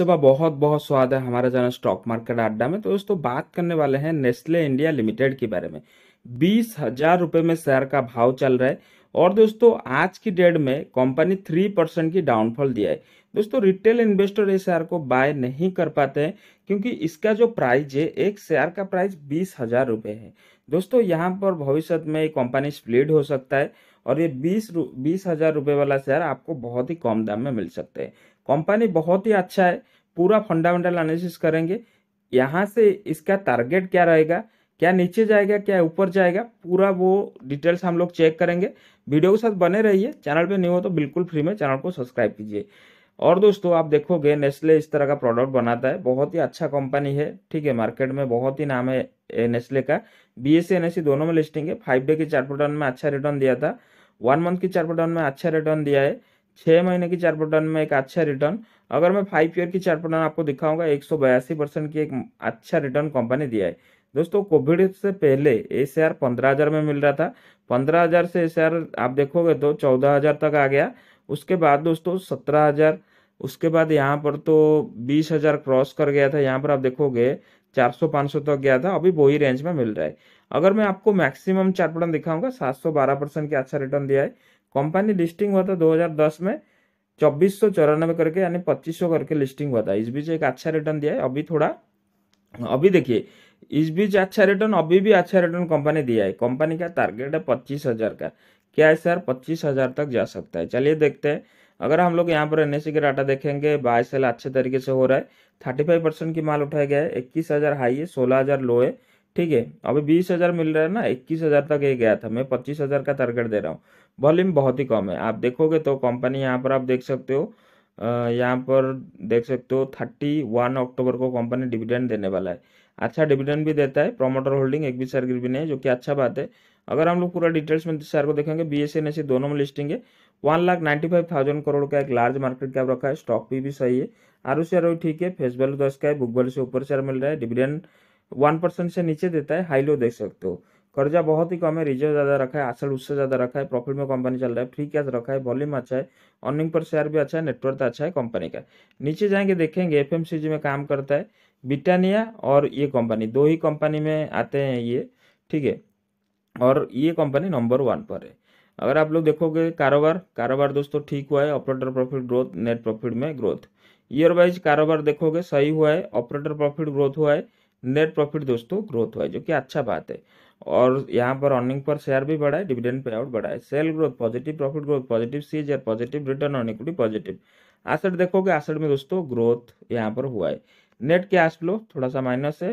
सुबह तो बहुत बहुत स्वाद है हमारा जाना स्टॉक मार्केट अड्डा में तो दोस्तों बात करने वाले हैं नेस्ले इंडिया लिमिटेड के बारे में बीस हजार रुपये में शेयर का भाव चल रहा है और दोस्तों आज की डेट में कंपनी थ्री परसेंट की डाउनफॉल दिया है दोस्तों रिटेल इन्वेस्टर इस शेयर को बाय नहीं कर पाते हैं क्योंकि इसका जो प्राइस है एक शेयर का प्राइस बीस हजार है दोस्तों यहाँ पर भविष्य में कंपनी स्प्लिट हो सकता है और ये बीस बीस हजार रुपये वाला शेयर आपको बहुत ही कम दाम में मिल सकते हैं कंपनी बहुत ही अच्छा है पूरा फंडामेंटल एनालिसिस करेंगे यहाँ से इसका टारगेट क्या रहेगा क्या नीचे जाएगा क्या ऊपर जाएगा पूरा वो डिटेल्स हम लोग चेक करेंगे वीडियो के साथ बने रहिए चैनल पे नहीं हो तो बिल्कुल फ्री में चैनल को सब्सक्राइब कीजिए और दोस्तों आप देखोगे नेस्ले इस तरह का प्रोडक्ट बनाता है बहुत ही अच्छा कंपनी है ठीक है मार्केट में बहुत ही नाम है नेस्ले का बी एस सी दोनों में लिस्टिंग है फाइव डे के चार्ट में अच्छा रिटर्न दिया था वन मंथ के चार्ट में अच्छा रिटर्न दिया है छः महीने की चार रिटर्न में एक अच्छा रिटर्न अगर मैं फाइव ईयर की चार रिटर्न आपको दिखाऊंगा एक सौ बयासी परसेंट की एक अच्छा रिटर्न कंपनी दिया है दोस्तों कोविड से पहले ए शेयर पंद्रह हज़ार में मिल रहा था पंद्रह हज़ार से ए शेयर आप देखोगे तो चौदह हज़ार तक आ गया उसके बाद दोस्तों सत्रह हज़ार उसके बाद यहाँ पर तो बीस हज़ार क्रॉस कर गया था यहाँ पर आप देखोगे चार सौ पाँच सौ तक गया था अभी वही रेंज में मिल रहा है अगर मैं आपको मैक्सिमम चार पटन दिखाऊंगा सात सौ बारह परसेंट का अच्छा रिटर्न दिया है कंपनी लिस्टिंग हुआ था 2010 में चौबीस सौ चौरानवे करके यानी पच्चीस सौ करके लिस्टिंग हुआ था इस बीच एक अच्छा रिटर्न दिया है अभी थोड़ा अभी देखिए इस बीच अच्छा रिटर्न अभी भी अच्छा रिटर्न कंपनी दिया है कंपनी का टारगेट है पच्चीस हजार का क्या है सर पच्चीस हजार तक जा सकता है चलिए देखते हैं अगर हम लोग यहाँ पर एन का डाटा देखेंगे बाईस सेल अच्छे तरीके से हो रहा है थर्टी फाइव परसेंट की माल उठाया गया है इक्कीस हज़ार हाई है सोलह हज़ार लो है ठीक है अभी बीस हज़ार मिल रहा है ना इक्कीस हज़ार तक ये गया था मैं पच्चीस हज़ार का टारगेट दे रहा हूँ वॉल्यूम बहुत ही कम है आप देखोगे तो कंपनी यहाँ पर आप देख सकते हो यहाँ पर देख सकते हो थर्टी वन अक्टूबर को कंपनी डिविडेंड देने वाला है अच्छा डिविडेंड भी देता है प्रोमोटर होल्डिंग एक भी शेयर भी नहीं है जो कि अच्छा बात है अगर हम लोग पूरा डिटेल्स में शेयर को देखेंगे बी एस एन दोनों में लिस्टिंग है one lakh ninety five thousand crore का एक लार्ज मार्केट कैप रखा है स्टॉक भी भी सही है आर शेयर वही ठीक है फेस वैल्यू दस का है बुक वैल्यू से ऊपर शेयर मिल रहा है डिविडेंड वन परसेंट से नीचे देता है हाई लो देख सकते हो कर्जा बहुत ही कम है रिजर्व ज़्यादा रखा है आसल उससे ज़्यादा रखा है प्रॉफिट में कंपनी चल रहा है फ्री कैश रखा है वॉल्यूम अच्छा है अर्निंग पर शेयर भी अच्छा है नेटवर्क अच्छा है कंपनी का नीचे जाएंगे देखेंगे एफ में काम करता है ब्रिटानिया और ये कंपनी दो ही कंपनी में आते हैं ये ठीक है और ये कंपनी नंबर वन पर है अगर आप लोग देखोगे कारोबार कारोबार दोस्तों ठीक हुआ है operator profit growth net profit में ग्रोथ ईयर वाइज कारोबार देखोगे सही हुआ है ऑपरेटर प्रॉफिट ग्रोथ हुआ है नेट प्रॉफिट दोस्तों ग्रोथ हुआ है जो कि अच्छा बात है और यहाँ पर अर्निंग पर शेयर भी बढ़ा है डिविडेंड पे आउट बढ़ा है sale growth positive profit growth positive सीज positive return on equity positive asset देखोगे एसेट में दोस्तों ग्रोथ यहाँ पर हुआ है नेट कैश फ्लो थोड़ा सा माइनस है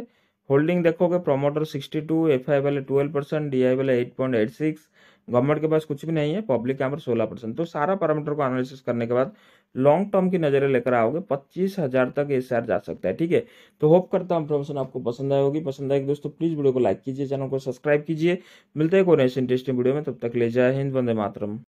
होल्डिंग देखोगे promoter sixty two F I वाले ट्वेल्व परसेंट डी आई वाले eight eight point six government के पास कुछ भी नहीं है पब्लिक यहाँ पर सोलह परसेंट तो सारा पैरामीटर को एनालिसिस करने के बाद लॉन्ग टर्म की नज़रें लेकर आओगे पच्चीस हज़ार तक ये शेयर जा सकता है ठीक है तो होप करता हूँ इन्फॉर्मेशन आपको पसंद आए होगी पसंद आएगी दोस्तों प्लीज़ वीडियो को लाइक कीजिए चैनल को सब्सक्राइब कीजिए मिलते हैं कोई नेक्स्ट इंटरेस्टिंग वीडियो में तब तक ले जाए हिंद वंदे मातरम